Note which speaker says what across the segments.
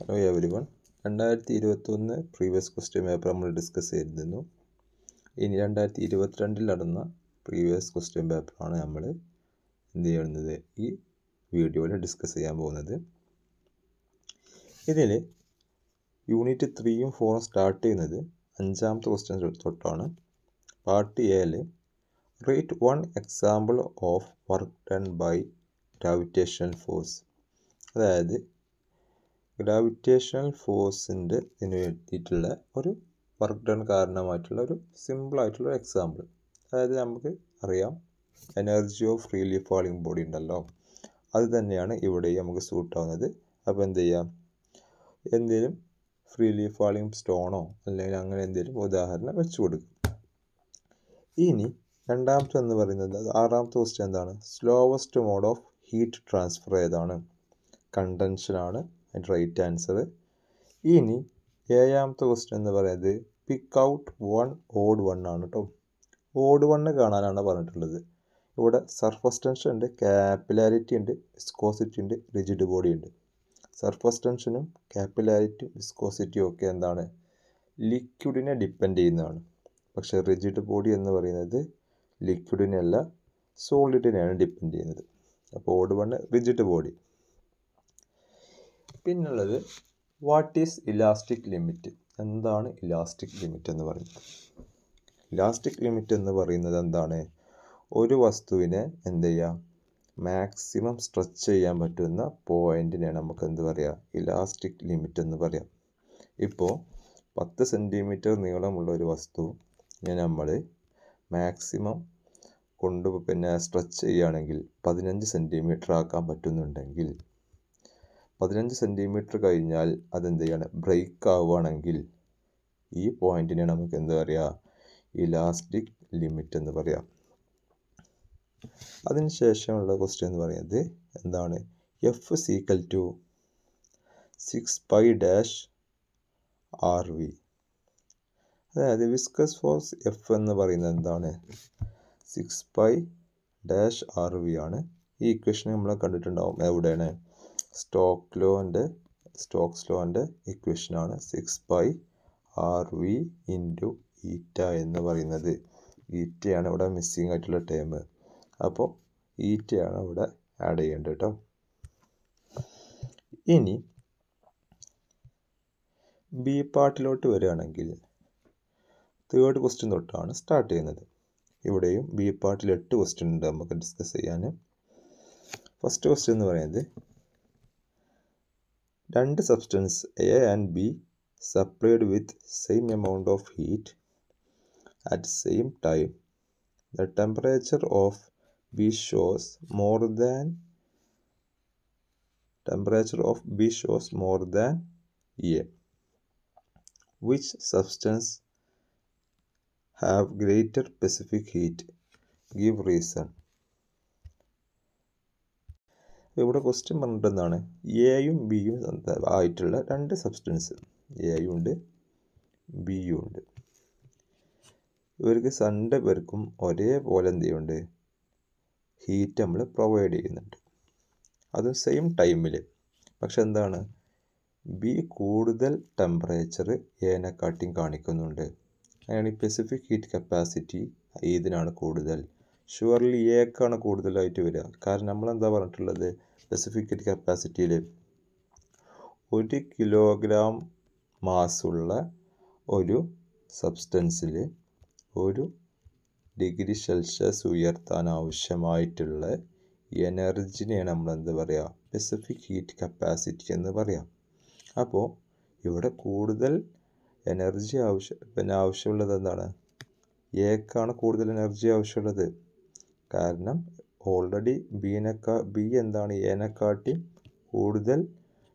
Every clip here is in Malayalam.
Speaker 1: ഹലോ എവരി വൺ രണ്ടായിരത്തി ഇരുപത്തൊന്ന് പ്രീവിയസ് ക്വസ്റ്റ്യൻ പേപ്പർ നമ്മൾ ഡിസ്കസ് ചെയ്തിരുന്നു ഇനി രണ്ടായിരത്തി ഇരുപത്തിരണ്ടിൽ നടന്ന പ്രീവിയസ് ക്വസ്റ്റ്യൻ പേപ്പറാണ് നമ്മൾ എന്ത് ചെയ്യുന്നത് ഈ വീഡിയോയിൽ ഡിസ്കസ് ചെയ്യാൻ പോകുന്നത് ഇതിൽ യൂണിറ്റ് ത്രീയും ഫോറും സ്റ്റാർട്ട് ചെയ്യുന്നത് അഞ്ചാമത്തെ ക്വസ്റ്റ്യൻ തൊട്ടാണ് പാർട്ട് എയിൽ rate one example of work done by gravitation force അതായത് ഗ്രാവിറ്റേഷണൽ ഫോഴ്സിൻ്റെ ഇതിന് വേണ്ടിയിട്ടുള്ള ഒരു വർക്ക് ഡൺ കാരണമായിട്ടുള്ള ഒരു സിമ്പിളായിട്ടുള്ള ഒരു എക്സാമ്പിൾ അതായത് നമുക്ക് അറിയാം energy of freely falling body ഉണ്ടല്ലോ അത് തന്നെയാണ് ഇവിടെ നമുക്ക് സൂട്ട് ആവുന്നത് അപ്പോൾ എന്ത് ചെയ്യാം എന്തെങ്കിലും ഫ്രീലി ഫാളിംഗ് സ്റ്റോണോ അല്ലെങ്കിൽ അങ്ങനെ എന്തെങ്കിലും ഉദാഹരണം വെച്ച് കൊടുക്കും ഇനി രണ്ടാമത്തെ എന്ന് പറയുന്നത് ആറാമത്തെ ക്വസ്റ്റ്യൻ എന്താണ് slowest mode of heat transfer ഏതാണ് കണ്ടൻഷനാണ് അതിൻ്റെ റൈറ്റ് ആൻസർ ഇനി ഏഴാമത്തെ ക്വസ്റ്റ്യൻ എന്ന് പറയുന്നത് pick out one odd one ആണ് കേട്ടോ ഓഡ് വണ്ണ് കാണാനാണ് പറഞ്ഞിട്ടുള്ളത് ഇവിടെ സർഫസ് ടെൻഷൻ ഉണ്ട് കാപ്പിലാരിറ്റി ഉണ്ട് വിസ്കോസിറ്റി ഉണ്ട് റിജിഡ് ബോഡി ഉണ്ട് സർഫസ് ടെൻഷനും കാപ്പിലാരിറ്റിയും വിസ്കോസിറ്റിയും ഒക്കെ എന്താണ് ലിക്വിഡിനെ ഡിപ്പെൻഡ് ചെയ്യുന്നതാണ് പക്ഷേ റിജിഡ് ബോഡി എന്ന് പറയുന്നത് ലിക്വിഡിനെയല്ല സോളിഡിനെയാണ് ഡിപ്പെൻഡ് ചെയ്യുന്നത് അപ്പോൾ ഓഡ് വണ്ണ് റിജിഡ് ബോഡി പിന്നുള്ളത് വാട്ട് ഈസ് ഇലാസ്റ്റിക് ലിമിറ്റ് എന്താണ് ഇലാസ്റ്റിക് ലിമിറ്റ് എന്ന് പറയുന്നത് ഇലാസ്റ്റിക് ലിമിറ്റ് എന്ന് പറയുന്നത് എന്താണ് ഒരു വസ്തുവിനെ എന്ത് ചെയ്യുക മാക്സിമം സ്ട്രെച്ച് ചെയ്യാൻ പറ്റുന്ന പോയിൻറ്റിനെ നമുക്ക് എന്ത് പറയാം ഇലാസ്റ്റിക് ലിമിറ്റ് എന്ന് പറയാം ഇപ്പോൾ പത്ത് സെൻറ്റിമീറ്റർ നീളമുള്ള ഒരു വസ്തു നമ്മൾ മാക്സിമം കൊണ്ട് പിന്നെ സ്ട്രെച്ച് ചെയ്യുകയാണെങ്കിൽ പതിനഞ്ച് സെൻറ്റിമീറ്റർ ആക്കാൻ പറ്റുന്നുണ്ടെങ്കിൽ പതിനഞ്ച് സെൻറ്റിമീറ്റർ കഴിഞ്ഞാൽ അതെന്ത് ചെയ്യണം ബ്രേക്ക് ആവുകയാണെങ്കിൽ ഈ പോയിൻറ്റിനെ നമുക്ക് എന്താ പറയുക ഇലാസ്റ്റിക് ലിമിറ്റ് എന്ന് പറയാം അതിന് ശേഷമുള്ള ക്വസ്റ്റ്യൻ എന്ന് പറയുന്നത് എന്താണ് F equal to six pi dash r v അതായത് വിസ്കസ് ഫോഴ്സ് എഫ് എന്ന് പറയുന്നത് എന്താണ് six pi dash r v ആണ് ഈ ഇക്വേഷൻ നമ്മൾ കണ്ടിട്ടുണ്ടാവും എവിടെയാണ് സ്റ്റോക്ക് ലോൻ്റെ സ്റ്റോക്സ് ലോൻ്റെ ഇക്വേഷനാണ് six by r v into eta എന്ന് പറയുന്നത് ഈറ്റയാണ് ഇവിടെ മിസ്സിങ് ആയിട്ടുള്ള ടേം അപ്പോൾ ഈറ്റയാണ് ഇവിടെ ആഡ് ചെയ്യേണ്ടത് കേട്ടോ ഇനി ബി പാർട്ടിലോട്ട് വരികയാണെങ്കിൽ തേർഡ് ക്വസ്റ്റ്യൻ തൊട്ടാണ് സ്റ്റാർട്ട് ചെയ്യുന്നത് ഇവിടെയും ബി പാർട്ടിൽ എട്ട് ക്വസ്റ്റ്യൻ ഉണ്ട് നമുക്ക് ഡിസ്കസ് ചെയ്യാൻ ഫസ്റ്റ് ക്വസ്റ്റ്യൻ എന്ന് പറയുന്നത് രണ്ട് substance A and B supplied with same amount of heat at same time the temperature of B shows more than temperature of B shows more than A. Which substance have greater specific heat? Give reason. ഇവിടെ ക്വസ്റ്റ്യൻ പറഞ്ഞിട്ട് എന്താണ് എയും ബിയും ആയിട്ടുള്ള രണ്ട് സബ്സ്റ്റൻസ് എയും ഉണ്ട് ബിയും ഉണ്ട് ഇവർക്ക് സൺഡേ പേർക്കും ഒരേപോലെ എന്ത് ചെയ്യുന്നുണ്ട് ഹീറ്റ് നമ്മൾ പ്രൊവൈഡ് ചെയ്യുന്നുണ്ട് അതും സെയിം ടൈമിൽ പക്ഷെ എന്താണ് ബി കൂടുതൽ ടെമ്പറേച്ചർ എനെക്കാട്ടിയും കാണിക്കുന്നുണ്ട് അങ്ങനെയാണ് ഈ സ്പെസിഫിക് ഹീറ്റ് കപ്പാസിറ്റി ഇതിനാണ് കൂടുതൽ ഷുവർലി എക്കാണ് കൂടുതലായിട്ട് വരിക കാരണം നമ്മൾ എന്താ പറഞ്ഞിട്ടുള്ളത് സ്പെസിഫിക്കറ്റ് കപ്പാസിറ്റിയിൽ ഒരു കിലോഗ്രാം മാസുള്ള ഒരു സബ്സ്റ്റൻസിൽ ഒരു ഡിഗ്രി സെൽഷ്യസ് ഉയർത്താൻ ആവശ്യമായിട്ടുള്ള എനർജിനെ നമ്മൾ എന്താ പറയുക സ്പെസിഫിക് ഹീറ്റ് കപ്പാസിറ്റി എന്ന് പറയാം അപ്പോൾ ഇവിടെ കൂടുതൽ എനർജി ആവശ്യം പിന്നെ ആവശ്യമുള്ളത് എന്താണ് എക്കാണ് കൂടുതൽ എനർജി ആവശ്യമുള്ളത് കാരണം ഓൾറെഡി ബീനേക്കാ ബി എന്താണ് എനേക്കാട്ടി കൂടുതൽ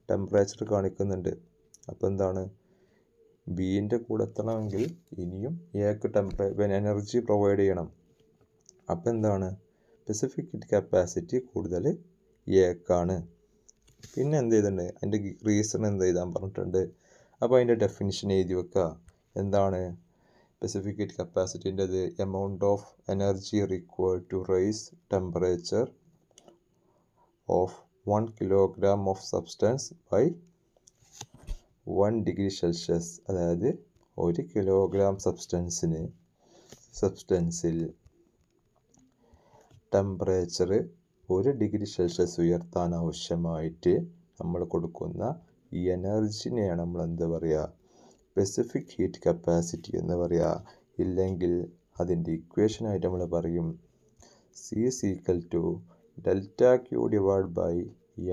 Speaker 1: ടെമ്പറേച്ചർ കാണിക്കുന്നുണ്ട് അപ്പോൾ എന്താണ് ബീൻ്റെ കൂടെ എത്തണമെങ്കിൽ ഇനിയും എക്ക് ടെമ്പറേ എനർജി പ്രൊവൈഡ് ചെയ്യണം അപ്പോൾ എന്താണ് സ്പെസിഫിക് കപ്പാസിറ്റി കൂടുതൽ എക്കാണ് പിന്നെ എന്ത് ചെയ്തിട്ടുണ്ട് അതിൻ്റെ റീസൺ എന്ത് ചെയ്താൽ പറഞ്ഞിട്ടുണ്ട് അപ്പോൾ അതിൻ്റെ ഡെഫിനിഷൻ എഴുതി വെക്കുക എന്താണ് specific capacity ൻ്റെ the amount of energy required to raise temperature of 1 kilogram of substance by 1 degree Celsius അതായത് ഒരു കിലോഗ്രാം സബ്സ്റ്റൻസിന് സബ്സ്റ്റൻസിൽ ടെമ്പറേച്ചർ ഒരു ഡിഗ്രി സെൽഷ്യസ് ഉയർത്താൻ ആവശ്യമായിട്ട് നമ്മൾ കൊടുക്കുന്ന എനർജിനെയാണ് നമ്മൾ എന്താ പറയുക സ്പെസിഫിക് ഹീറ്റ് കപ്പാസിറ്റി എന്ന് പറയുക ഇല്ലെങ്കിൽ അതിൻ്റെ ഇക്വേഷനായിട്ട് നമ്മൾ പറയും C is equal to delta Q divide by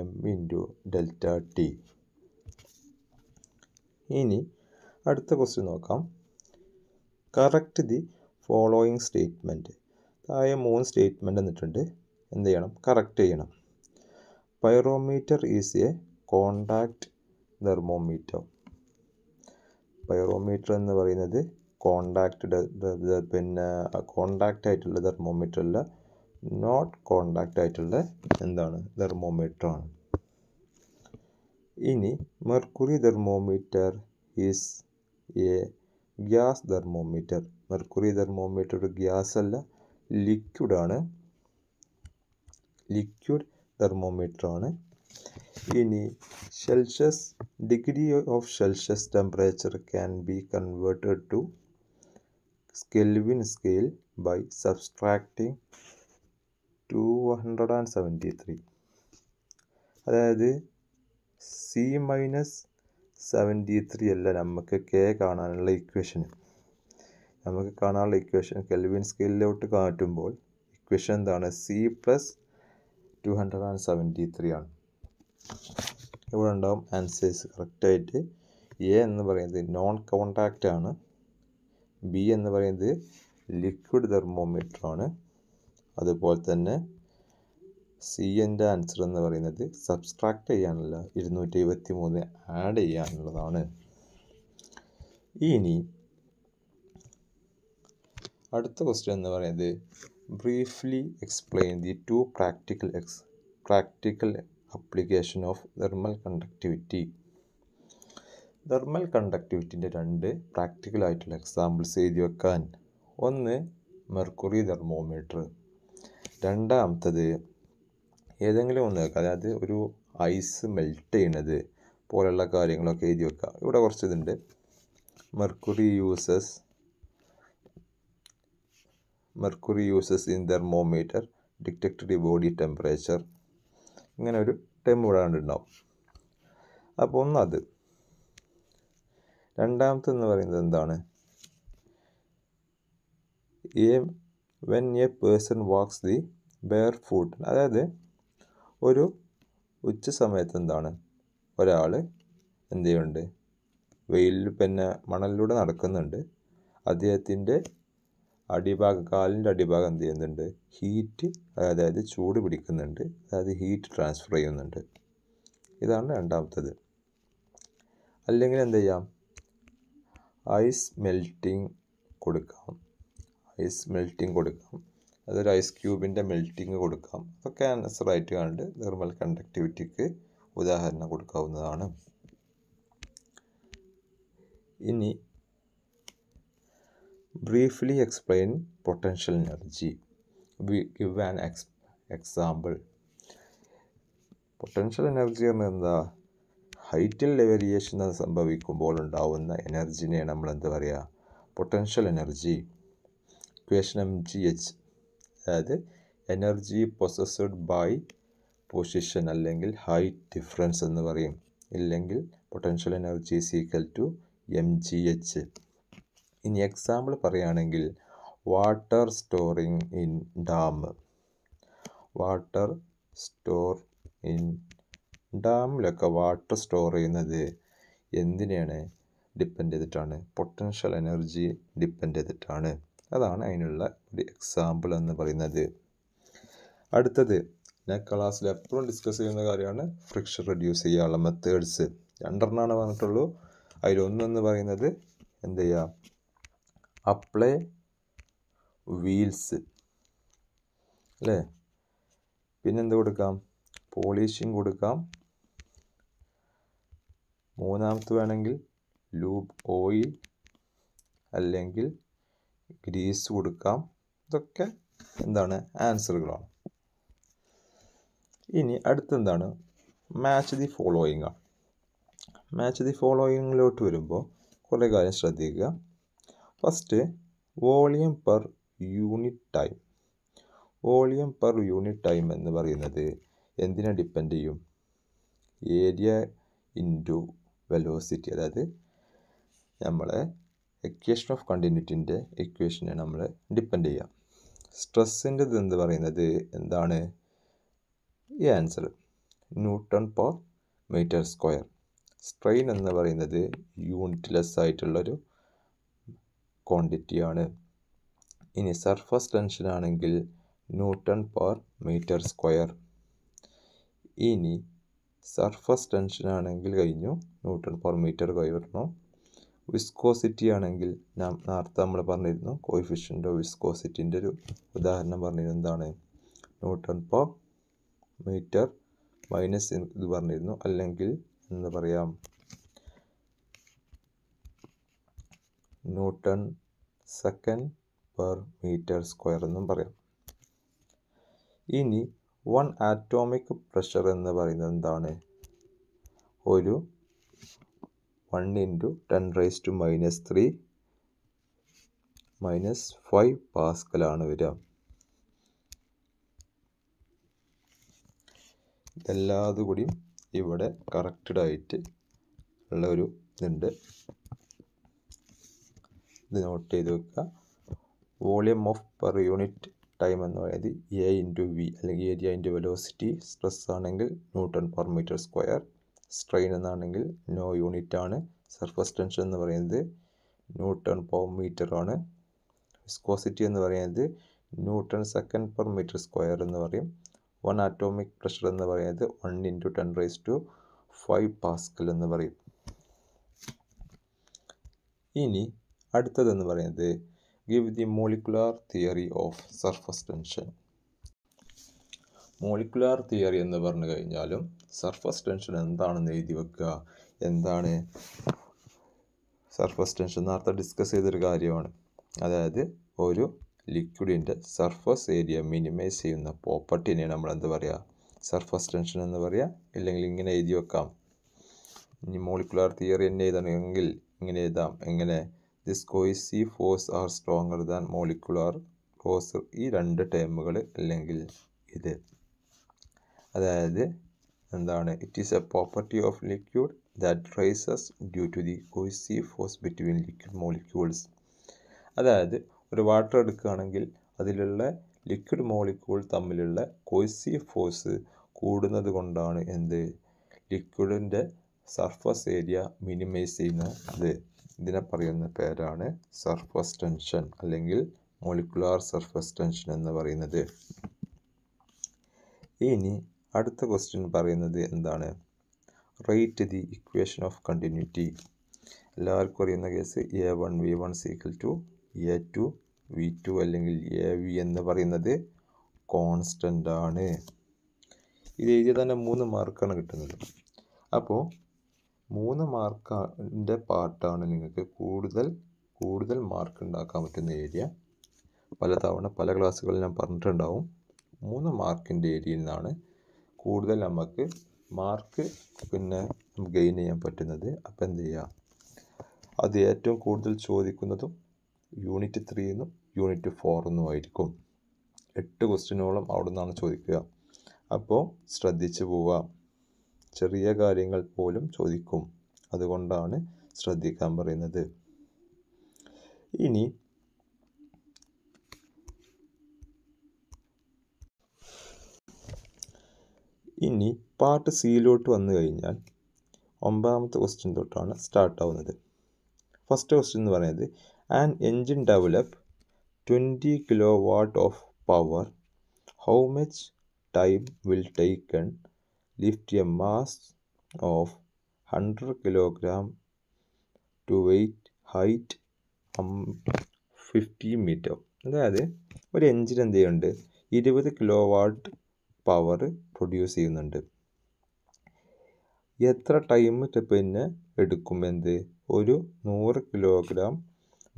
Speaker 1: M into delta T ഇനി അടുത്ത ക്വസ്റ്റ്യൻ നോക്കാം കറക്റ്റ് ദി ഫോളോയിങ് സ്റ്റേറ്റ്മെൻറ്റ് താഴെ മൂന്ന് സ്റ്റേറ്റ്മെൻറ്റ് എന്നിട്ടുണ്ട് എന്ത് ചെയ്യണം കറക്റ്റ് ചെയ്യണം pyrometer is a contact thermometer pyrometer എന്ന് പറയുന്നത് കോണ്ടാക്ട് പിന്നെ കോണ്ടാക്റ്റ് ആയിട്ടുള്ള തെർമോമീറ്റർ അല്ല നോട്ട് കോണ്ടാക്റ്റ് ആയിട്ടുള്ള എന്താണ് തെർമോമീറ്റർ ആണ് ഇനി mercury thermometer is a gas thermometer mercury thermometer ഒരു ഗ്യാസ് അല്ല ലിക്വിഡാണ് ലിക്വിഡ് തെർമോമീറ്റർ ആണ് ഇനി Celsius degree of Celsius temperature can be converted to Kelvin scale by subtracting two hundred and seventy three അതായത് സി മൈനസ് സെവൻറ്റി ത്രീ അല്ല നമുക്ക് കെ കാണാനുള്ള ഇക്വേഷൻ നമുക്ക് കാണാനുള്ള ഇക്വേഷൻ കെൽവിൻ സ്കെയിലിലോട്ട് കാറ്റുമ്പോൾ ഇക്വേഷൻ എന്താണ് C plus two hundred and seventy three ആണ് ഇവിടെ ഉണ്ടാവും ആൻസേഴ്സ് കറക്റ്റായിട്ട് എ എന്ന് പറയുന്നത് നോൺ കോൺടാക്റ്റ് ആണ് ബി എന്ന് പറയുന്നത് ലിക്വിഡ് തെർമോമീറ്റർ ആണ് അതുപോലെ തന്നെ സി എൻ്റെ ആൻസർ എന്ന് പറയുന്നത് സബ്സ്ട്രാക്റ്റ് ചെയ്യാനുള്ള ഇരുന്നൂറ്റി ഇരുപത്തി മൂന്ന് ആഡ് ചെയ്യാനുള്ളതാണ് ഇനി അടുത്ത ക്വസ്റ്റ്യൻ എന്ന് പറയുന്നത് briefly explain the two practical ex practical application of thermal conductivity thermal കണ്ടക്ടിവിറ്റിൻ്റെ രണ്ട് പ്രാക്ടിക്കൽ ആയിട്ടുള്ള എക്സാമ്പിൾസ് എഴുതി വെക്കാൻ ഒന്ന് മെർക്കുറി തെർമോമീറ്റർ രണ്ടാമത്തത് ഏതെങ്കിലും ഒന്ന് വെക്കുക അതായത് ഒരു ഐസ് മെൽറ്റ് ചെയ്യണത് പോലെയുള്ള കാര്യങ്ങളൊക്കെ എഴുതി വെക്കുക ഇവിടെ കുറച്ച് ഇതുണ്ട് mercury uses mercury uses in thermometer detect body temperature ഇങ്ങനെ ഒരു ടെം ഇവിടെ കണ്ടിട്ടുണ്ടാവും അപ്പോൾ ഒന്നത് രണ്ടാമത്തെ എന്ന് പറയുന്നത് എന്താണ് A when a person walks the bare foot അതായത് ഒരു ഉച്ച സമയത്ത് എന്താണ് ഒരാൾ എന്ത് ചെയ്യുന്നുണ്ട് വെയിലിൽ പിന്നെ മണലിലൂടെ നടക്കുന്നുണ്ട് അദ്ദേഹത്തിൻ്റെ അടിഭാഗം കാലിൻ്റെ അടിഭാഗം എന്ത് ചെയ്യുന്നുണ്ട് ഹീറ്റ് അതായത് ചൂട് പിടിക്കുന്നുണ്ട് അതായത് ഹീറ്റ് ട്രാൻസ്ഫർ ചെയ്യുന്നുണ്ട് ഇതാണ് രണ്ടാമത്തത് അല്ലെങ്കിൽ എന്ത് ചെയ്യാം ഐസ് മെൽറ്റിംഗ് കൊടുക്കാം ഐസ് മെൽറ്റിംഗ് കൊടുക്കാം അതൊരു ഐസ് ക്യൂബിൻ്റെ മെൽറ്റിംഗ് കൊടുക്കാം അതൊക്കെ ആൻസർ ആയിട്ട് കണ്ട് തെർമൽ കണ്ടക്ടിവിറ്റിക്ക് ഉദാഹരണം കൊടുക്കാവുന്നതാണ് ഇനി briefly explain potential energy we give an ex example potential energy എന്ന് എന്താ ഹൈറ്റിൽ വേരിയേഷൻ സംഭവിക്കുമ്പോൾ ഉണ്ടാവുന്ന എനർജിനെ നമ്മൾ എന്താ പറയുക potential energy equation M G H അതായത് എനർജി പ്രൊസസ്ഡ് ബൈ പൊസിഷൻ അല്ലെങ്കിൽ ഹൈറ്റ് ഡിഫറൻസ് എന്ന് പറയും ഇല്ലെങ്കിൽ potential energy is equal to M G H ഇനി എക്സാമ്പിൾ പറയുകയാണെങ്കിൽ water storing in dam water store in ഡാമിലൊക്കെ വാട്ടർ സ്റ്റോർ ചെയ്യുന്നത് എന്തിനെയാണ് ഡിപ്പെൻഡ് ചെയ്തിട്ടാണ് പൊട്ടൻഷ്യൽ എനർജി ഡിപ്പെൻഡ് ചെയ്തിട്ടാണ് അതാണ് അതിനുള്ള ഒരു എക്സാമ്പിൾ എന്ന് പറയുന്നത് അടുത്തത് ഞാൻ ക്ലാസ്സിൽ എപ്പോഴും ഡിസ്കസ് ചെയ്യുന്ന കാര്യമാണ് ഫ്രിക്ഷൻ റെഡ്യൂസ് ചെയ്യാനുള്ള മെത്തേഡ്സ് രണ്ടെണ്ണമാണ് പറഞ്ഞിട്ടുള്ളൂ അതിലൊന്നെന്ന് പറയുന്നത് എന്ത് ചെയ്യുക അപ്ലൈ വീൽസ് അല്ലേ പിന്നെന്ത് കൊടുക്കാം പോളിഷിങ് കൊടുക്കാം മൂന്നാമത്തെ വേണമെങ്കിൽ ലൂബ് ഓയിൽ അല്ലെങ്കിൽ ഗ്രീസ് കൊടുക്കാം ഇതൊക്കെ എന്താണ് ആൻസറുകളാണ് ഇനി അടുത്തെന്താണ് മാച്ച് ദി ഫോളോയിങ് ആണ് മാച്ച് ദി ഫോളോയിങ്ങിലോട്ട് വരുമ്പോൾ കുറേ കാര്യം ശ്രദ്ധിക്കുക first volume per unit time volume per unit time എന്ന് പറയുന്നത് എന്തിനെ ഡിപ്പെൻഡ് ചെയ്യും ഏരിയ ഇൻറ്റു വെലോസിറ്റി അതായത് നമ്മളെ എക്വേഷൻ ഓഫ് കണ്ടിന്യൂറ്റിൻ്റെ ഇക്വേഷനെ നമ്മൾ ഡിപ്പെൻഡ് ചെയ്യാം സ്ട്രെസ്സിൻ്റെ എന്ന് പറയുന്നത് എന്താണ് ഈ answer newton per metre square strain എന്ന് പറയുന്നത് യൂണിറ്റ് ലെസ് ആയിട്ടുള്ളൊരു ക്വാണ്ടിറ്റി ആണ് ഇനി സർഫസ് ടെൻഷൻ ആണെങ്കിൽ ന്യൂട്ടൺ പെർ മീറ്റർ സ്ക്വയർ ഇനി സർഫസ് ടെൻഷൻ ആണെങ്കിൽ കഴിഞ്ഞു ന്യൂട്ടൺ പെർ മീറ്റർ കഴിഞ്ഞു വിസ്കോസിറ്റി ആണെങ്കിൽ നാം നേരത്തെ നമ്മൾ പറഞ്ഞിരുന്നു കോയിഫിഷ്യൻ്റ് ഓഫ് വിസ്കോസിറ്റിൻ്റെ ഒരു ഉദാഹരണം പറഞ്ഞിരുന്നത് എന്താണ് ന്യൂട്ടൺ പെർ മീറ്റർ മൈനസ് ഇത് പറഞ്ഞിരുന്നു അല്ലെങ്കിൽ എന്ന് പറയാം newton second per metre square എന്നും പറയാം ഇനി വൺ ആറ്റോമിക് പ്രഷർ എന്ന് പറയുന്നത് എന്താണ് ഒരു one into ten raise to minus three minus five പാസ്കലാണ് വരിക ഇതെല്ലാതും ഇവിടെ കറക്റ്റഡായിട്ട് ഉള്ള ഒരു ഇതുണ്ട് ഇത് നോട്ട് ചെയ്ത് വെക്കുക volume of per unit time എന്ന് പറയുന്നത് എ ഇൻറ്റു വി അല്ലെങ്കിൽ ഏരിയ ഇൻറ്റു വെലോസിറ്റി സ്ട്രെസ് ആണെങ്കിൽ newton per metre square strain എന്നാണെങ്കിൽ നോ യൂണിറ്റ് ആണ് സർഫസ് ടെൻഷൻ എന്ന് പറയുന്നത് ന്യൂട്ടൺ പെർ മീറ്റർ ആണ് വിസ്കോസിറ്റി എന്ന് പറയുന്നത് newton second per metre square എന്ന് പറയും വൺ ആറ്റോമിക് പ്രഷർ എന്ന് പറയുന്നത് one into ten raise to five pascal എന്ന് പറയും ഇനി അടുത്തതെന്ന് പറയുന്നത് give the molecular theory of surface tension molecular theory എന്ന് പറഞ്ഞു കഴിഞ്ഞാലും സർഫസ് ടെൻഷൻ എന്താണെന്ന് എഴുതി വെക്കുക എന്താണ് സർഫസ് ടെൻഷൻ നേരത്തെ ഡിസ്കസ് ചെയ്തൊരു കാര്യമാണ് അതായത് ഒരു ലിക്വിഡിൻ്റെ സർഫസ് ഏരിയ മിനിമൈസ് ചെയ്യുന്ന പ്രോപ്പർട്ടിനെ നമ്മൾ എന്ത് പറയുക സർഫസ് ടെൻഷൻ എന്ന് പറയുക ഇല്ലെങ്കിൽ ഇങ്ങനെ എഴുതി വെക്കാം ഇനി മോളിക്കുലാർ തിയറി എന്നെ എഴുതണമെങ്കിൽ ഇങ്ങനെ എഴുതാം എങ്ങനെ this cohesive force are stronger than molecular force ഈ രണ്ട് ടേമുകൾ അല്ലെങ്കിൽ ഇത് അതായത് എന്താണ് it is a property of liquid that rises due to the cohesive force between liquid molecules അതായത് ഒരു വാട്ടർ എടുക്കുകയാണെങ്കിൽ അതിലുള്ള ലിക്വിഡ് മോളിക്യൂൾ തമ്മിലുള്ള കോയിസി ഫോഴ്സ് കൂടുന്നത് കൊണ്ടാണ് എന്ത് ലിക്വിഡിൻ്റെ സർഫസ് ഏരിയ മിനിമൈസ് ചെയ്യുന്നത് ഇതിനെ പറയുന്ന പേരാണ് സർഫസ് ടെൻഷൻ അല്ലെങ്കിൽ മോളിക്കുലാർ സർഫസ് ടെൻഷൻ എന്ന് പറയുന്നത് ഇനി അടുത്ത ക്വസ്റ്റ്യൻ പറയുന്നത് എന്താണ് rate the equation of continuity എല്ലാവർക്കും അറിയുന്ന case A one V one equal to A two V two അല്ലെങ്കിൽ എ വി എന്ന് പറയുന്നത് കോൺസ്റ്റൻ്റ് ആണ് ഇത് എഴുതിയ തന്നെ മൂന്ന് മാർക്കാണ് കിട്ടുന്നത് അപ്പോൾ മൂന്ന് മാർക്കിൻ്റെ ആണ് നിങ്ങൾക്ക് കൂടുതൽ കൂടുതൽ മാർക്ക് ഉണ്ടാക്കാൻ പറ്റുന്ന ഏരിയ പലതവണ പല ക്ലാസ്സുകളിൽ ഞാൻ പറഞ്ഞിട്ടുണ്ടാവും മൂന്ന് മാർക്കിൻ്റെ ഏരിയയിൽ നിന്നാണ് കൂടുതൽ നമുക്ക് മാർക്ക് പിന്നെ ഗെയിൻ ചെയ്യാൻ പറ്റുന്നത് അപ്പോൾ എന്ത് ചെയ്യുക അത് ഏറ്റവും കൂടുതൽ ചോദിക്കുന്നതും യൂണിറ്റ് ത്രീ എന്നും യൂണിറ്റ് ഫോർ എന്നും ആയിരിക്കും എട്ട് ക്വസ്റ്റ്യനോളം അവിടെ നിന്നാണ് ചോദിക്കുക അപ്പോൾ ശ്രദ്ധിച്ചു പോവുക ചെറിയ കാര്യങ്ങൾ പോലും ചോദിക്കും അതുകൊണ്ടാണ് ശ്രദ്ധിക്കാൻ പറയുന്നത് ഇനി ഇനി പാർട്ട് സിയിലോട്ട് വന്നു കഴിഞ്ഞാൽ ഒമ്പതാമത്തെ ക്വസ്റ്റ്യൻ തൊട്ടാണ് സ്റ്റാർട്ട് ആവുന്നത് ഫസ്റ്റ് ക്വസ്റ്റ്യൻ എന്ന് പറയുന്നത് an engine develop twenty kilo watt of power how much time will taken lift a mass of 100 kg to weight height fifty metre അതായത് ഒരു എഞ്ചിൻ എന്ത് ചെയ്യുന്നുണ്ട് ഇരുപത് കിലോ വാട്ട് പവർ പ്രൊഡ്യൂസ് ചെയ്യുന്നുണ്ട് എത്ര ടൈം പിന്നെ എടുക്കും എന്ത് ഒരു നൂറ് കിലോഗ്രാം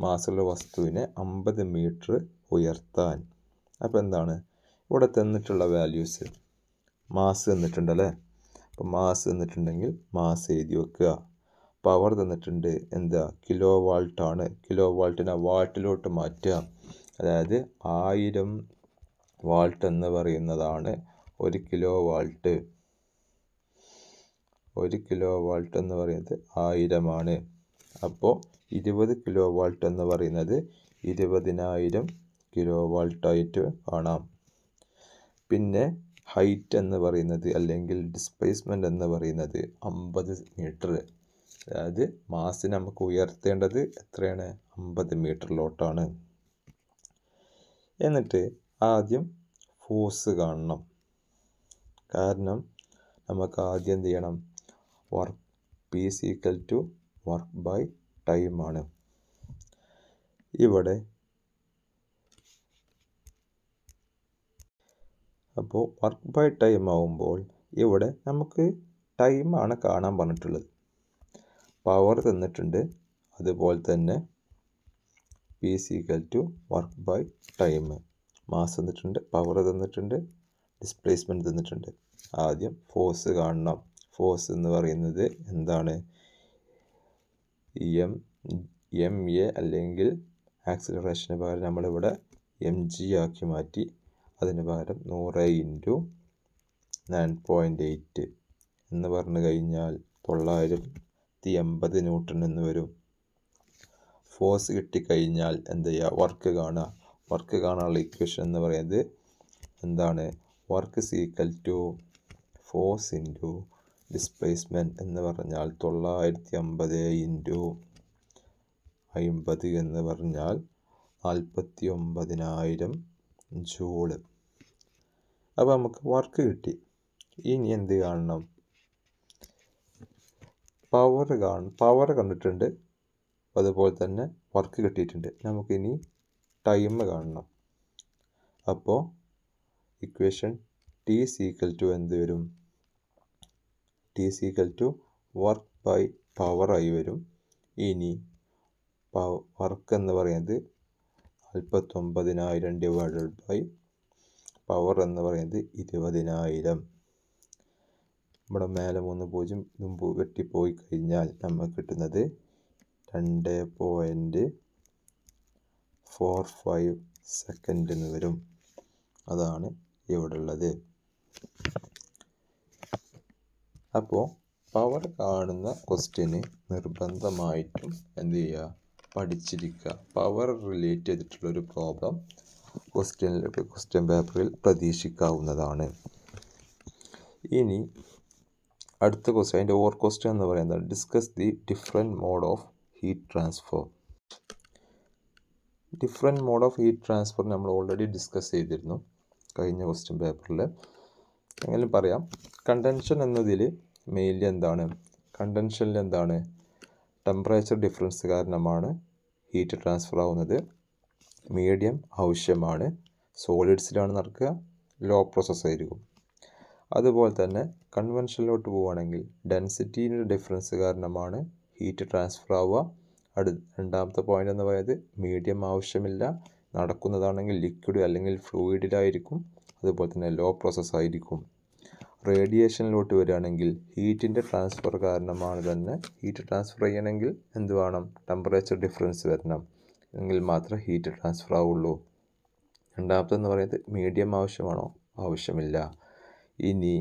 Speaker 1: മാസമുള്ള വസ്തുവിനെ അമ്പത് മീറ്റർ ഉയർത്താൻ അപ്പോൾ എന്താണ് ഇവിടെ തന്നിട്ടുള്ള വാല്യൂസ് മാസ് തന്നിട്ടുണ്ടല്ലേ അപ്പോൾ മാസ് തന്നിട്ടുണ്ടെങ്കിൽ മാസ് എഴുതി വെക്കുക പവർ തന്നിട്ടുണ്ട് എന്താ കിലോ വാൾട്ടാണ് കിലോ വാൾട്ടിനെ വാട്ടിലോട്ട് മാറ്റുക അതായത് ആയിരം വാൾട്ട് എന്ന് പറയുന്നതാണ് ഒരു കിലോ വാൾട്ട് ഒരു കിലോ വാൾട്ട് എന്ന് പറയുന്നത് ആയിരമാണ് അപ്പോൾ ഇരുപത് കിലോ വാൾട്ട് എന്ന് പറയുന്നത് ഇരുപതിനായിരം കിലോ വാൾട്ടായിട്ട് കാണാം പിന്നെ ഹൈറ്റ് എന്ന് പറയുന്നത് അല്ലെങ്കിൽ ഡിസ്പ്ലേസ്മെൻ്റ് എന്ന് പറയുന്നത് അമ്പത് മീറ്റർ അതായത് മാസ് നമുക്ക് ഉയർത്തേണ്ടത് എത്രയാണ് അമ്പത് മീറ്ററിലോട്ടാണ് എന്നിട്ട് ആദ്യം ഫോഴ്സ് കാണണം കാരണം നമുക്ക് ആദ്യം എന്ത് ചെയ്യണം work P is equal to work by ടൈമാണ് ഇവിടെ അപ്പോൾ വർക്ക് ബൈ ടൈം ആവുമ്പോൾ ഇവിടെ നമുക്ക് ടൈമാണ് കാണാൻ പറഞ്ഞിട്ടുള്ളത് പവർ തന്നിട്ടുണ്ട് അതുപോലെ തന്നെ P equal to work by time mass തന്നിട്ടുണ്ട് പവർ തന്നിട്ടുണ്ട് ഡിസ്പ്ലേസ്മെൻറ്റ് തന്നിട്ടുണ്ട് ആദ്യം ഫോഴ്സ് കാണണം ഫോഴ്സ് എന്ന് പറയുന്നത് എന്താണ് എം എം എ അല്ലെങ്കിൽ ആക്സിലറേഷന് പകരം നമ്മളിവിടെ എം ജി ആക്കി മാറ്റി അതിന് പകരം നൂറ് ഇൻറ്റു നയൻ പോയിൻ്റ് എയ്റ്റ് എന്ന് പറഞ്ഞു കഴിഞ്ഞാൽ തൊള്ളായിരത്തി എൺപത് ന്യൂട്ടൺ എന്ന് വരും ഫോഴ്സ് കിട്ടിക്കഴിഞ്ഞാൽ എന്ത് ചെയ്യുക വർക്ക് കാണുക വർക്ക് കാണാനുള്ള ഇക്വേഷൻ എന്ന് പറയുന്നത് എന്താണ് work equal to force into displacement എന്ന് പറഞ്ഞാൽ തൊള്ളായിരത്തി അമ്പത് ഇൻറ്റു അമ്പത് എന്ന് പറഞ്ഞാൽ നാൽപ്പത്തി ഒമ്പതിനായിരം ജൂള് അപ്പോൾ നമുക്ക് വർക്ക് കിട്ടി ഇനി എന്ത് കാണണം പവർ കാണും പവർ കണ്ടിട്ടുണ്ട് അതുപോലെ തന്നെ വർക്ക് കിട്ടിയിട്ടുണ്ട് നമുക്കിനി ടൈം കാണണം അപ്പോൾ ഇക്വേഷൻ ടി സീക്വൽ ടു എന്ത് വരും T equal to work by പവറായി വരും ഇനി വർക്ക് എന്ന് പറയുന്നത് നാൽപ്പത്തൊമ്പതിനായിരം ഡിവൈഡഡ് ബൈ പവർ എന്ന് പറയുന്നത് ഇരുപതിനായിരം ഇവിടെ മേലെ മൂന്ന് പൂജ്യം മുമ്പ് വെട്ടിപ്പോയി കഴിഞ്ഞാൽ നമുക്ക് കിട്ടുന്നത് രണ്ട് പോയിൻറ്റ് ഫോർ ഫൈവ് സെക്കൻഡ് എന്ന് വരും അതാണ് ഇവിടെ ഉള്ളത് അപ്പോൾ പവർ കാണുന്ന ക്വസ്റ്റ്യന് നിർബന്ധമായിട്ടും എന്ത് ചെയ്യുക പഠിച്ചിരിക്കുക പവർ റിലേറ്റ് ഒരു പ്രോബ്ലം ക്വസ്റ്റ്യനിൽ ക്വസ്റ്റ്യൻ പേപ്പറിൽ പ്രതീക്ഷിക്കാവുന്നതാണ് ഇനി അടുത്ത ക്വസ്റ്റ്യൻ അതിൻ്റെ ഓർ ക്വസ്റ്റ്യൻ എന്ന് പറയുന്നത് discuss the different mode of heat transfer different mode of heat transfer നമ്മൾ ഓൾറെഡി ഡിസ്കസ് ചെയ്തിരുന്നു കഴിഞ്ഞ ക്വസ്റ്റ്യൻ പേപ്പറിൽ എങ്ങനെയും പറയാം കണ്ടൻഷൻ എന്നതിൽ മെയിൻലി എന്താണ് കണ്ടൻഷനിൽ എന്താണ് ടെമ്പറേച്ചർ ഡിഫറൻസ് കാരണമാണ് ഹീറ്റ് ട്രാൻസ്ഫർ ആവുന്നത് മീഡിയം ആവശ്യമാണ് സോളിഡ്സിലാണ് നടക്കുക ലോ പ്രോസസ് ആയിരിക്കും അതുപോലെ തന്നെ കൺവെൻഷനിലോട്ട് പോവുകയാണെങ്കിൽ ഡെൻസിറ്റീൻ്റെ ഡിഫറൻസ് കാരണമാണ് ഹീറ്റ് ട്രാൻസ്ഫർ ആവുക അടു രണ്ടാമത്തെ പോയിന്റ് എന്ന് പറയുന്നത് മീഡിയം ആവശ്യമില്ല നടക്കുന്നതാണെങ്കിൽ ലിക്വിഡ് അല്ലെങ്കിൽ ഫ്ലൂയിഡിലായിരിക്കും അതുപോലെ തന്നെ ലോ പ്രോസസ് ആയിരിക്കും റേഡിയേഷനിലോട്ട് വരികയാണെങ്കിൽ ഹീറ്റിൻ്റെ ട്രാൻസ്ഫർ കാരണമാണ് തന്നെ ഹീറ്റ് ട്രാൻസ്ഫർ ചെയ്യണമെങ്കിൽ എന്ത് വേണം ടെമ്പറേച്ചർ ഡിഫറൻസ് വരണം എങ്കിൽ മാത്രമേ ഹീറ്റ് ട്രാൻസ്ഫർ ആവുള്ളൂ രണ്ടാമത്തെന്ന് പറയുന്നത് മീഡിയം ആവശ്യമാണോ ആവശ്യമില്ല ഇനി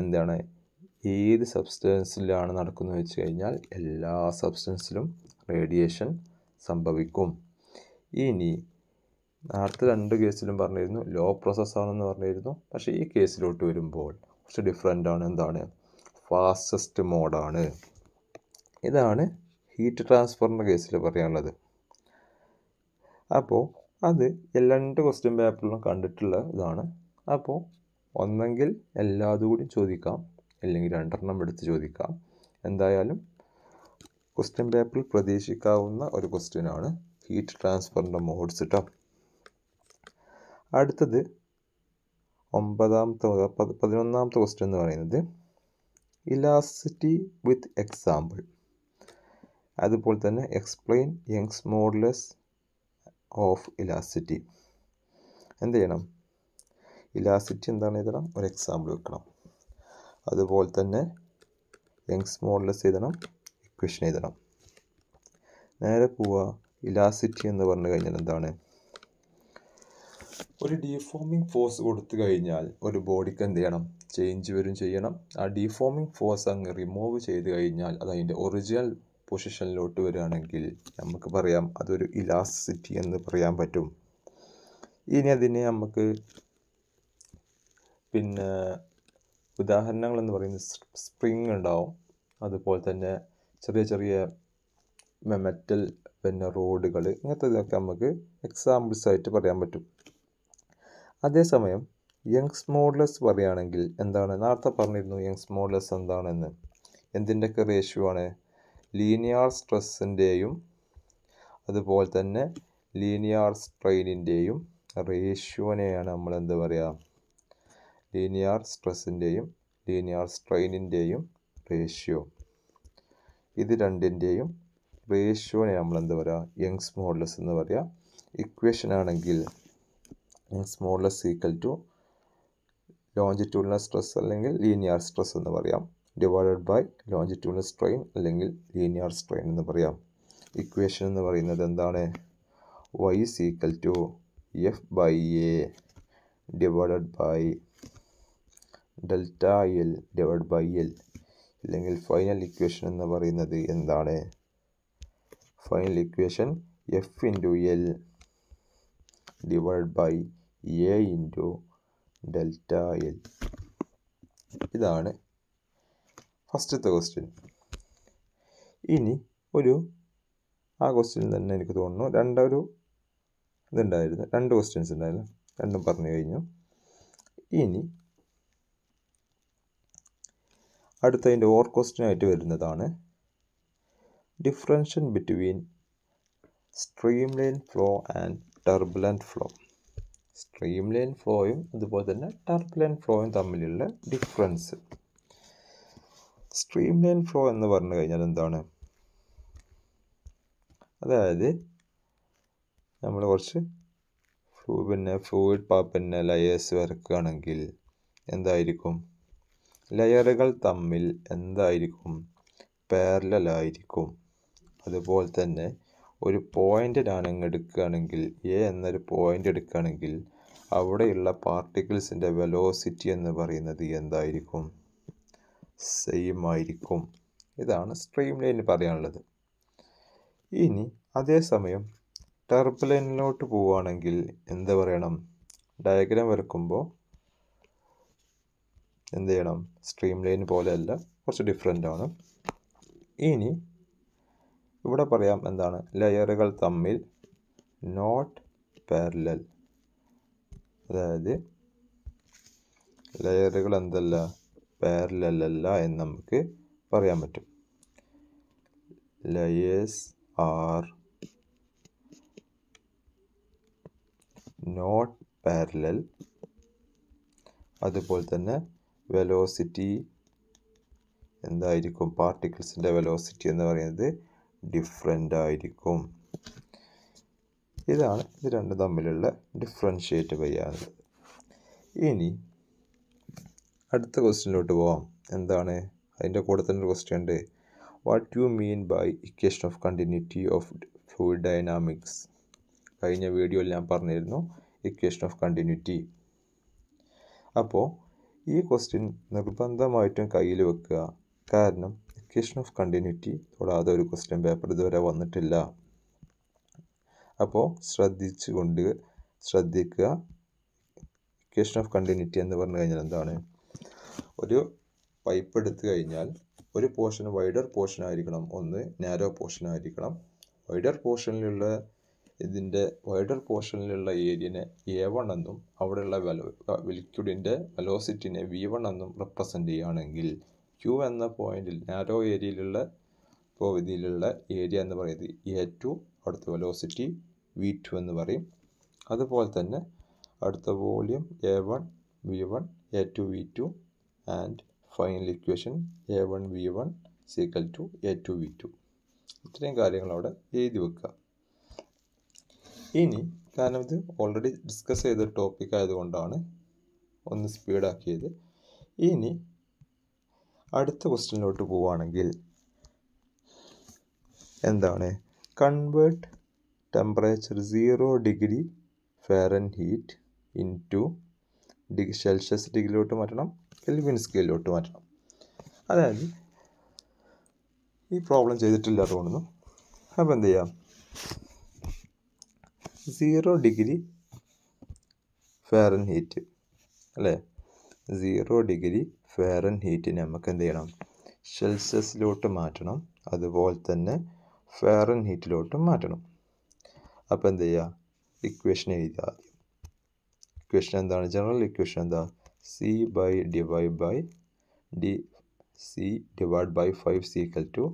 Speaker 1: എന്താണ് ഏത് സബ്സ്റ്റൻസിലാണ് നടക്കുന്നത് വെച്ച് കഴിഞ്ഞാൽ എല്ലാ സബ്സ്റ്റൻസിലും റേഡിയേഷൻ സംഭവിക്കും ഇനി നേരത്തെ രണ്ട് കേസിലും പറഞ്ഞിരുന്നു ലോ പ്രോസസ്സാണെന്ന് പറഞ്ഞിരുന്നു പക്ഷേ ഈ കേസിലോട്ട് വരുമ്പോൾ കുറച്ച് ഡിഫറെൻ്റ് ആണ് എന്താണ് ഫാസ്റ്റസ്റ്റ് മോഡാണ് ഇതാണ് ഹീറ്റ് ട്രാൻസ്ഫറിൻ്റെ കേസിൽ പറയാനുള്ളത് അപ്പോൾ അത് എല്ലാ രണ്ട് ക്വസ്റ്റ്യൻ പേപ്പറിലും കണ്ടിട്ടുള്ള ഇതാണ് അപ്പോൾ ഒന്നെങ്കിൽ എല്ലാതും കൂടി ചോദിക്കാം അല്ലെങ്കിൽ രണ്ടെണ്ണം എടുത്ത് ചോദിക്കാം എന്തായാലും ക്വസ്റ്റ്യൻ പേപ്പറിൽ പ്രതീക്ഷിക്കാവുന്ന ഒരു ആണ് ഹീറ്റ് ട്രാൻസ്ഫറിൻ്റെ മോഡ്സ് കേട്ടോ അടുത്തത് ഒമ്പതാമത്തെ പതിനൊന്നാമത്തെ ക്വസ്റ്റ്യൻ എന്ന് പറയുന്നത് ഇലാസിറ്റി വിത്ത് എക്സാമ്പിൾ അതുപോലെ തന്നെ explain Young's modulus of elasticity എന്ത് ചെയ്യണം ഇലാസിറ്റി എന്താണ് എഴുതണം ഒരു എക്സാമ്പിൾ വെക്കണം അതുപോലെ തന്നെ യങ്സ് മോഡലസ് എഴുതണം ഇക്വേഷൻ എഴുതണം നേരെ പോവുക ഇലാസിറ്റി എന്ന് പറഞ്ഞു കഴിഞ്ഞാൽ എന്താണ് ഒരു ഡീഫോമിങ് ഫോഴ്സ് കൊടുത്തു കഴിഞ്ഞാൽ ഒരു ബോഡിക്ക് എന്ത് ചെയ്യണം ചേഞ്ച് വരും ചെയ്യണം ആ ഡീഫോമിങ് ഫോഴ്സ് അങ്ങ് റിമൂവ് ചെയ്ത് കഴിഞ്ഞാൽ അത് അതിൻ്റെ ഒറിജിനൽ പൊസിഷനിലോട്ട് വരികയാണെങ്കിൽ നമുക്ക് പറയാം അതൊരു ഇലാസ്റ്റിസിറ്റി എന്ന് പറയാൻ പറ്റും ഇനി അതിനെ നമുക്ക് പിന്നെ ഉദാഹരണങ്ങൾ എന്ന് പറയുന്നത് സ്പ്രിങ് ഉണ്ടാവും അതുപോലെ തന്നെ ചെറിയ ചെറിയ മെറ്റൽ പിന്നെ റോഡുകൾ ഇങ്ങനത്തെ ഇതൊക്കെ നമുക്ക് എക്സാമ്പിൾസ് ആയിട്ട് പറയാൻ പറ്റും അതേസമയം യങ്സ് മോഡലസ് പറയുകയാണെങ്കിൽ എന്താണ് നേരത്തെ പറഞ്ഞിരുന്നു യങ്സ് മോഡലസ് എന്താണെന്ന് എന്തിൻ്റെയൊക്കെ റേഷ്യോ ആണ് ലീനിയർ സ്ട്രെസ്സിൻ്റെയും അതുപോലെ തന്നെ ലീനിയർ സ്ട്രെയിനിൻ്റെയും റേഷ്യോനെയാണ് നമ്മൾ എന്താ പറയുക ലീനിയർ സ്ട്രെസ്സിൻ്റെയും ലീനിയർ സ്ട്രെയിനിൻ്റെയും റേഷ്യോ ഇത് രണ്ടിൻ്റെയും റേഷ്യോനെ നമ്മൾ എന്താ പറയുക യങ്സ് മോഡലസ് എന്ന് പറയുക ഇക്വേഷൻ ആണെങ്കിൽ means modulus equal to longitudinal stress അല്ലെങ്കിൽ ലീനിയർ സ്ട്രെസ് എന്ന് പറയാം ഡിവൈഡഡ് ബൈ ലോഞ്ചിറ്റ്യൂഡിനൽ സ്ട്രെയിൻ അല്ലെങ്കിൽ ലീനിയർ സ്ട്രെയിൻ എന്ന് പറയാം ഇക്വേഷൻ എന്ന് പറയുന്നത് എന്താണ് Y is equal to F by A divided by delta L divide by L അല്ലെങ്കിൽ ഫൈനൽ ഇക്വേഷൻ എന്ന് പറയുന്നത് എന്താണ് final equation F into L divide by A into delta L ഇതാണ് ഫസ്റ്റത്തെ ക്വസ്റ്റ്യൻ ഇനി ഒരു ആ ക്വസ്റ്റ്യൻ തന്നെ എനിക്ക് തോന്നുന്നു രണ്ടൊരു ഇതുണ്ടായിരുന്നു രണ്ട് ക്വസ്റ്റ്യൻസ് ഉണ്ടായിരുന്നു രണ്ടും പറഞ്ഞു കഴിഞ്ഞു ഇനി അടുത്തതിൻ്റെ ഓർ ക്വസ്റ്റ്യനായിട്ട് വരുന്നതാണ് difference between stream line flow and turbulent flow stream line ഫ്ലോയും അതുപോലെ തന്നെ ലൈൻ ഫ്ലോയും തമ്മിലുള്ള ഡിഫറൻസ് സ്ട്രീം ലൈൻ ഫ്ലോ എന്ന് പറഞ്ഞു കഴിഞ്ഞാൽ എന്താണ് അതായത് നമ്മൾ കുറച്ച് ഫ്ലൂ പിന്നെ ഫ്ലൂയിഡ് പാപ്പിൻ്റെ ലയേഴ്സ് വരക്കുകയാണെങ്കിൽ എന്തായിരിക്കും ലെയറുകൾ തമ്മിൽ എന്തായിരിക്കും പേരലായിരിക്കും അതുപോലെ തന്നെ ഒരു പോയിൻ്റിലാണ് അങ്ങ് എടുക്കുകയാണെങ്കിൽ എ എന്നൊരു പോയിൻ്റ് എടുക്കുകയാണെങ്കിൽ അവിടെയുള്ള പാർട്ടിക്കിൾസിൻ്റെ വെലോസിറ്റി എന്ന് പറയുന്നത് എന്തായിരിക്കും സെയിം ആയിരിക്കും ഇതാണ് സ്ട്രീം ലൈൻ പറയാനുള്ളത് ഇനി അതേസമയം ടെർബലൈനിലോട്ട് പോവുകയാണെങ്കിൽ എന്ത് പറയണം ഡയഗ്രാം വരക്കുമ്പോൾ എന്ത് ചെയ്യണം സ്ട്രീം ലൈൻ പോലെയല്ല കുറച്ച് ഡിഫറെൻ്റ് ആണ് ഇനി ഇവിടെ പറയാം എന്താണ് ലെയറുകൾ തമ്മിൽ നോട്ട് പാരലൽ അതായത് ലെയറുകൾ എന്തല്ല പാരലല്ല എന്ന് നമുക്ക് പറയാൻ പറ്റും ലെയേഴ്സ് ആർ നോട്ട് പാരലൽ അതുപോലെ തന്നെ വെലോസിറ്റി എന്തായിരിക്കും പാർട്ടിക്കിൾസിൻ്റെ വെലോസിറ്റി എന്ന് പറയുന്നത് ഡിഫറെൻ്റ് ആയിരിക്കും ഇതാണ് ഇത് രണ്ടും തമ്മിലുള്ള ഡിഫറൻഷ്യേറ്റ് ചെയ്യാനുള്ളത് ഇനി അടുത്ത ക്വസ്റ്റ്യനിലോട്ട് പോവാം എന്താണ് അതിൻ്റെ കൂടെ തന്നെ ഒരു ക്വസ്റ്റ്യൻ ഉണ്ട് what you mean by equation of continuity of fluid dynamics കഴിഞ്ഞ വീഡിയോയിൽ ഞാൻ പറഞ്ഞിരുന്നു ഇക്വേഷൻ ഓഫ് കണ്ടിന്യൂറ്റി അപ്പോൾ ഈ ക്വസ്റ്റ്യൻ നിർബന്ധമായിട്ടും കയ്യിൽ വെക്കുക കാരണം വെരിഫിക്കേഷൻ ഓഫ് കണ്ടിന്യൂറ്റി കൂടാതെ ഒരു ക്വസ്റ്റ്യൻ പേപ്പർ ഇതുവരെ വന്നിട്ടില്ല അപ്പോൾ ശ്രദ്ധിച്ചുകൊണ്ട് ശ്രദ്ധിക്കുക വെരിഫിക്കേഷൻ ഓഫ് കണ്ടിന്യൂറ്റി എന്ന് പറഞ്ഞു കഴിഞ്ഞാൽ എന്താണ് ഒരു പൈപ്പ് എടുത്തു കഴിഞ്ഞാൽ ഒരു പോർഷൻ വൈഡർ പോർഷൻ ആയിരിക്കണം ഒന്ന് നാരോ പോർഷൻ ആയിരിക്കണം വൈഡർ പോർഷനിലുള്ള ഇതിൻ്റെ വൈഡർ പോർഷനിലുള്ള ഏരിയനെ എ വൺ എന്നും അവിടെയുള്ള വെലോ ലിക്വിഡിൻ്റെ വെലോസിറ്റിനെ വി വൺ എന്നും റെപ്രസെൻ്റ് ചെയ്യുകയാണെങ്കിൽ ക്യു എന്ന പോയിന്റിൽ നാരോ ഏരിയയിലുള്ള പ്രവിധിയിലുള്ള ഏരിയ എന്ന് പറയുന്നത് എ ടു അടുത്ത വെലോസിറ്റി വി ടു എന്ന് പറയും അതുപോലെ തന്നെ അടുത്ത volume A one V one A two V two and final equation A one V one equal to A two V two ഇത്രയും കാര്യങ്ങൾ അവിടെ എഴുതി വെക്കുക ഇനി കാരണം ഇത് ഓൾറെഡി ഡിസ്കസ് ചെയ്ത ടോപ്പിക് ആയതുകൊണ്ടാണ് ഒന്ന് സ്പീഡാക്കിയത് ഇനി അടുത്ത ക്വസ്റ്റ്യനിലോട്ട് പോവുകയാണെങ്കിൽ എന്താണ് convert temperature zero degree Fahrenheit in to degree Celsius ഡിഗ്രിയിലോട്ട് മാറ്റണം കെൽവിൻ സ്കെയിലോട്ട് മാറ്റണം അതായത് ഈ പ്രോബ്ലം ചെയ്തിട്ടില്ല തോന്നുന്നു അപ്പോൾ എന്ത് ചെയ്യാം സീറോ ഡിഗ്രി ആൻഡ് ഹീറ്റ് അല്ലേ സീറോ ഡിഗ്രി ഫെയറൻ ഫാരൻഹീറ്റിനെ നമുക്ക് എന്ത് ചെയ്യണം ഷെൽഷ്യസിലോട്ട് മാറ്റണം അതുപോലെ തന്നെ ഫെയറൻ ഹീറ്റിലോട്ടും മാറ്റണം അപ്പോൾ എന്ത് ചെയ്യുക ഇക്വേഷൻ എഴുതുക ആദ്യം ഇക്വേഷൻ എന്താണ് ജനറൽ ഇക്വേഷൻ എന്താ C by divide by D C divide by five C equal to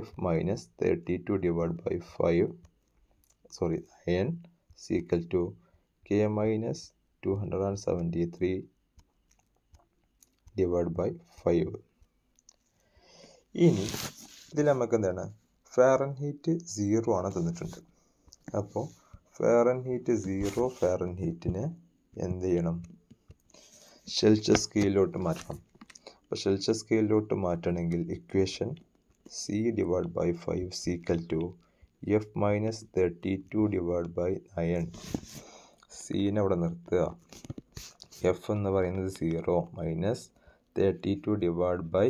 Speaker 1: F minus thirty two divide by five sorry nine C equal to K minus two hundred and seventy three divide by five ഇനി ഇതിൽ നമുക്ക് എന്താണ് ഫാരൻ ഹീറ്റ് സീറോ ആണ് തന്നിട്ടുണ്ട് അപ്പോൾ ഫാരൻ ഹീറ്റ് സീറോ ഫാരൻ ഹീറ്റിന് എന്ത് ചെയ്യണം സെൽഷ്യസ് സ്കെയിലോട്ട് മാറ്റണം അപ്പോൾ സെൽഷ്യസ് സ്കെയിലോട്ട് മാറ്റണമെങ്കിൽ equation C divide by five C equal to F minus thirty two divide by nine സീനെ അവിടെ നിർത്തുക എഫ് എന്ന് പറയുന്നത് zero minus thirty two divide by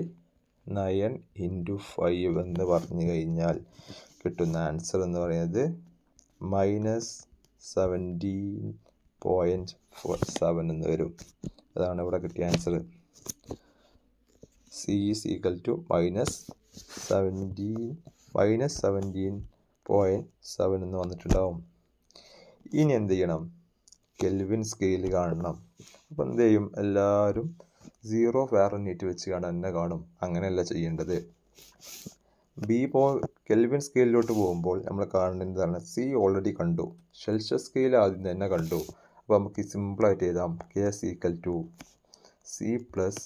Speaker 1: nine into five എന്ന് പറഞ്ഞു കഴിഞ്ഞാൽ കിട്ടുന്ന ആൻസർ എന്ന് പറയുന്നത് minus seventeen point four seven എന്ന് വരും അതാണ് ഇവിടെ കിട്ടിയ answer C is equal to minus seventeen minus seventeen point seven എന്ന് വന്നിട്ടുണ്ടാവും ഇനി എന്ത് ചെയ്യണം കെൽവിൻ സ്കെയിൽ കാണണം അപ്പം എന്ത് ചെയ്യും എല്ലാവരും സീറോ ഫാറനേറ്റ് വെച്ച് കാണാൻ തന്നെ കാണും അങ്ങനെയല്ല ചെയ്യേണ്ടത് ബി പോ കെൽവിൻ സ്കെയിലോട്ട് പോകുമ്പോൾ നമ്മൾ കാണേണ്ടതാണ് സി ഓൾറെഡി കണ്ടു സെൽഷ്യസ് സ്കെയിൽ ആദ്യം തന്നെ കണ്ടു അപ്പോൾ നമുക്ക് സിമ്പിളായിട്ട് എഴുതാം K S equal to C plus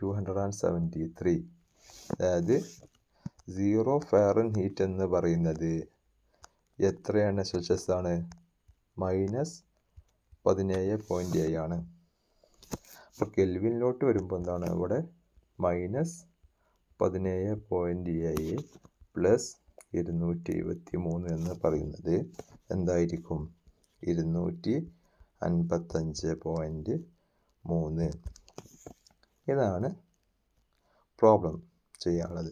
Speaker 1: two hundred and seventy three അതായത് സീറോ ഫാറൻ ഹീറ്റ് എന്ന് പറയുന്നത് എത്രയാണ് സെൽഷ്യസ് ആണ് മൈനസ് പതിനേഴ് പോയിൻ്റ് ഏഴ് ആണ് അപ്പോൾ കെൽവിനിലോട്ട് വരുമ്പോൾ എന്താണ് ഇവിടെ മൈനസ് പതിനേഴ് പോയിൻ്റ് ഏഴ് പ്ലസ് ഇരുന്നൂറ്റി ഇരുപത്തി മൂന്ന് എന്ന് പറയുന്നത് എന്തായിരിക്കും ഇരുന്നൂറ്റി അൻപത്തഞ്ച് പോയിൻറ്റ് മൂന്ന് ഇതാണ് പ്രോബ്ലം ചെയ്യാനുള്ളത്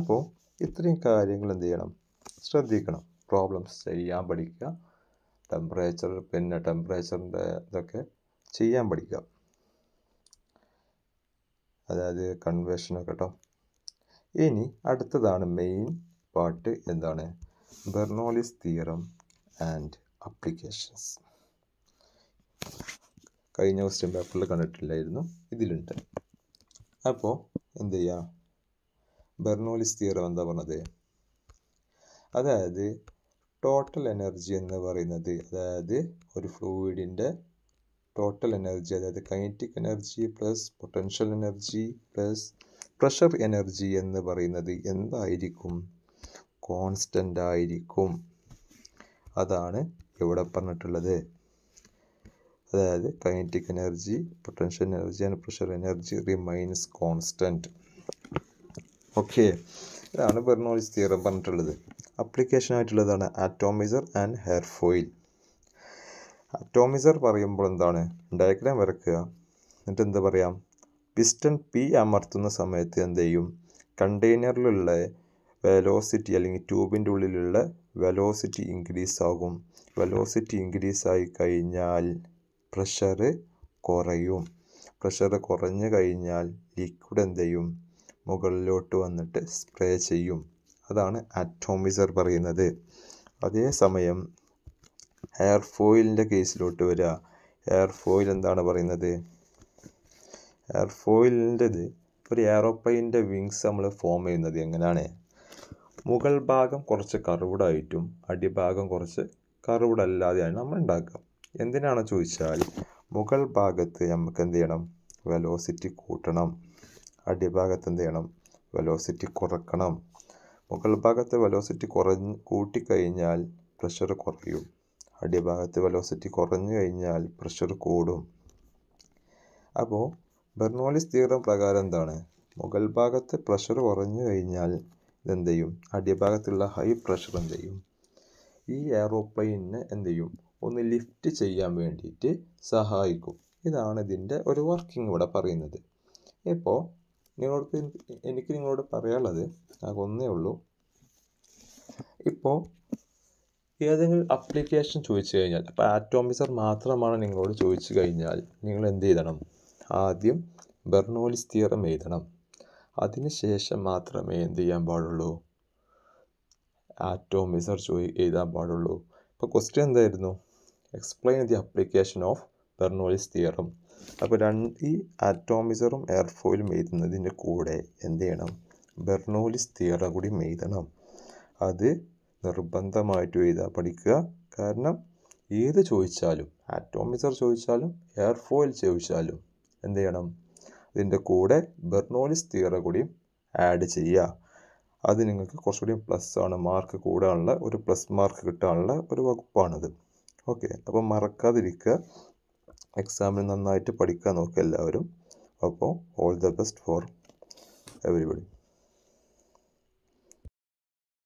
Speaker 1: അപ്പോൾ ഇത്രയും കാര്യങ്ങൾ എന്ത് ചെയ്യണം ശ്രദ്ധിക്കണം പ്രോബ്ലംസ് ചെയ്യാൻ പഠിക്കുക ടെമ്പറേച്ചർ പിന്നെ ടെമ്പറേച്ചറിൻ്റെ ഇതൊക്കെ ചെയ്യാൻ പഠിക്കുക അതായത് കൺവേർഷനൊക്കെ കേട്ടോ ഇനി അടുത്തതാണ് മെയിൻ പാർട്ട് എന്താണ് ബെർണോളിസ് തിയറം ആൻഡ് അപ്ലിക്കേഷൻസ് കഴിഞ്ഞ ക്വസ്റ്റ്യൻ പേപ്പറിൽ കണ്ടിട്ടില്ലായിരുന്നു ഇതിലുണ്ട് അപ്പോൾ എന്ത് ചെയ്യുക ബെർണോളിസ് തിയറം എന്താ പറഞ്ഞത് അതായത് ടോട്ടൽ എനർജി എന്ന് പറയുന്നത് അതായത് ഒരു ഫ്ലൂയിഡിൻ്റെ ടോട്ടൽ എനർജി അതായത് kinetic energy plus potential energy plus pressure energy എന്ന് പറയുന്നത് എന്തായിരിക്കും കോൺസ്റ്റൻ്റ് ആയിരിക്കും അതാണ് ഇവിടെ പറഞ്ഞിട്ടുള്ളത് അതായത് kinetic energy potential energy and pressure energy remains constant okay ഇതാണ് ബെർണോളിസ് തിയറം പറഞ്ഞിട്ടുള്ളത് അപ്ലിക്കേഷൻ ആയിട്ടുള്ളതാണ് atomiser and aerofoil atomiser പറയുമ്പോൾ എന്താണ് ഡയഗ്രാം വരക്കുക എന്നിട്ട് എന്താ പറയാം പിസ്റ്റൺ പി അമർത്തുന്ന സമയത്ത് എന്ത് ചെയ്യും കണ്ടെയ്നറിലുള്ള വെലോസിറ്റി അല്ലെങ്കിൽ ട്യൂബിൻ്റെ ഉള്ളിലുള്ള വെലോസിറ്റി ഇൻക്രീസ് ആകും വെലോസിറ്റി ഇൻക്രീസ് ആയി കഴിഞ്ഞാൽ പ്രഷർ കുറയും പ്രഷർ കുറഞ്ഞു കഴിഞ്ഞാൽ ലിക്വിഡ് എന്ത് ചെയ്യും മുകളിലോട്ട് വന്നിട്ട് സ്പ്രേ ചെയ്യും അതാണ് അറ്റോമിസർ പറയുന്നത് അതേസമയം എയർ ഫോയിലിൻ്റെ കേസിലോട്ട് വരിക എയർ ഫോയിൽ എന്താണ് പറയുന്നത് എയർ ഫോയിലിൻ്റെത് ഒരു എയറോപ്ലെയിൻ്റെ വിങ്സ് നമ്മൾ ഫോം ചെയ്യുന്നത് എങ്ങനെയാണ് മുകൾ ഭാഗം കുറച്ച് കറുവിടായിട്ടും അടിഭാഗം കുറച്ച് കറുവിടല്ലാതെയാണ് നമ്മൾ ഉണ്ടാക്കുക എന്തിനാണ് ചോദിച്ചാൽ മുകൾ ഭാഗത്ത് നമുക്ക് എന്ത് ചെയ്യണം വെലോസിറ്റി കൂട്ടണം അടിഭാഗത്ത് എന്ത് ചെയ്യണം വെലോസിറ്റി കുറക്കണം മുകൾ ഭാഗത്ത് വെലോസിറ്റി കുറഞ്ഞ് കൂട്ടിക്കഴിഞ്ഞാൽ പ്രഷർ കുറയും അടിഭാഗത്ത് വെലോസിറ്റി കുറഞ്ഞു കഴിഞ്ഞാൽ പ്രഷർ കൂടും അപ്പോൾ ബെർണോളിസ് തീവ്രം പ്രകാരം എന്താണ് മുകൾ ഭാഗത്ത് പ്രഷർ കുറഞ്ഞു കഴിഞ്ഞാൽ ഇതെന്ത് ചെയ്യും അടിഭാഗത്തുള്ള ഹൈ പ്രഷർ എന്ത് ചെയ്യും ഈ എയറോപ്ലെയിനിന് എന്ത് ചെയ്യും ഒന്ന് ലിഫ്റ്റ് ചെയ്യാൻ വേണ്ടിയിട്ട് സഹായിക്കും ഇതാണ് ഇതിൻ്റെ ഒരു വർക്കിംഗ് ഇവിടെ പറയുന്നത് ഇപ്പോൾ നിങ്ങൾക്ക് എനിക്ക് നിങ്ങളോട് പറയാനുള്ളത് ആകെ ഒന്നേ ഉള്ളൂ ഇപ്പോൾ ഏതെങ്കിലും അപ്ലിക്കേഷൻ ചോദിച്ചു കഴിഞ്ഞാൽ അപ്പോൾ ആറ്റോമിസർ മാത്രമാണ് നിങ്ങളോട് ചോദിച്ചു കഴിഞ്ഞാൽ നിങ്ങൾ എന്ത് ചെയ്യണം ആദ്യം ബെർണോലിസ് തിയറം എഴുതണം അതിനുശേഷം മാത്രമേ എന്ത് ചെയ്യാൻ പാടുള്ളൂ ആറ്റോമിസർ ചോദി എഴുതാൻ പാടുള്ളൂ ഇപ്പോൾ ക്വസ്റ്റ്യൻ എന്തായിരുന്നു explain the application of Bernoulli's theorem അപ്പോൾ രണ്ട് ഈ ആറ്റോമിസറും എയർഫോയിലും എഴുതുന്നതിൻ്റെ കൂടെ എന്ത് ചെയ്യണം ബെർണോലിസ് തിയറം കൂടി എഴുതണം അത് നിർബന്ധമായിട്ടും എഴുതുക പഠിക്കുക കാരണം ഏത് ചോദിച്ചാലും ആറ്റോമിസർ ചോദിച്ചാലും എയർ ചോദിച്ചാലും എന്ത് ചെയ്യണം ഇതിൻ്റെ കൂടെ ബെർണോലിസ് തിയറ കൂടിയും ആഡ് ചെയ്യുക അത് നിങ്ങൾക്ക് കുറച്ചുകൂടി പ്ലസ് ആണ് മാർക്ക് കൂടാനുള്ള ഒരു പ്ലസ് മാർക്ക് കിട്ടാനുള്ള ഒരു വകുപ്പാണത് ഓക്കെ അപ്പോൾ മറക്കാതിരിക്കുക എക്സാമിന് നന്നായിട്ട് പഠിക്കാൻ നോക്കുക എല്ലാവരും അപ്പോൾ all the best for everybody